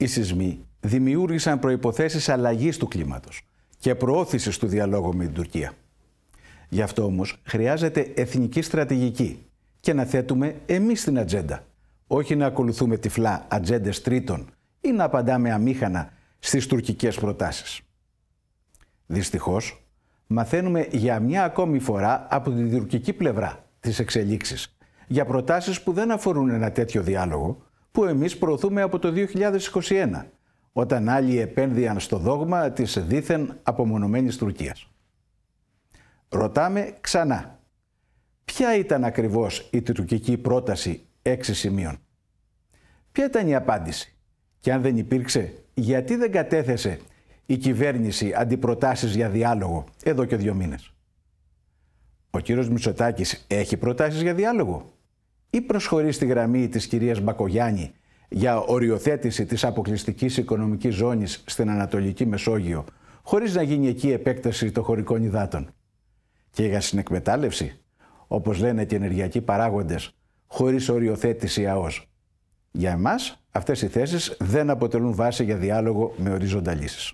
Οι σεισμοί δημιούργησαν προϋποθέσεις αλλαγής του κλίματος και προώθησης του διαλόγου με την Τουρκία. Γι' αυτό όμως χρειάζεται εθνική στρατηγική και να θέτουμε εμείς την ατζέντα, όχι να ακολουθούμε τυφλά ατζέντες τρίτων ή να απαντάμε αμήχανα στις τουρκικές προτάσεις. Δυστυχώς, μαθαίνουμε για μια ακόμη φορά από την τουρκική πλευρά της εξελίξης για προτάσεις που δεν αφορούν ένα τέτοιο διάλογο, που εμείς προωθούμε από το 2021, όταν άλλοι επένδυαν στο δόγμα της δίθεν απομονωμένης Τουρκίας. Ρωτάμε ξανά, ποια ήταν ακριβώς η τουρκική πρόταση έξι σημείων. Ποια ήταν η απάντηση και αν δεν υπήρξε, γιατί δεν κατέθεσε η κυβέρνηση αντιπροτάσεις για διάλογο εδώ και δύο μήνες. Ο κύριος Μητσοτάκης έχει προτάσεις για διάλογο ή προσχωρεί στη γραμμή της κυρίας Μπακογιάννη για οριοθέτηση της αποκλειστικής οικονομικής ζώνης στην Ανατολική Μεσόγειο, χωρίς να γίνει εκεί επέκταση των χωρικών υδάτων. Και για συνεκμετάλλευση, όπως λένε και ενεργειακοί παράγοντες, χωρίς οριοθέτηση ΑΟΣ. Για εμάς, αυτές οι θέσεις δεν αποτελούν βάση για διάλογο με ορίζοντα λύσεις.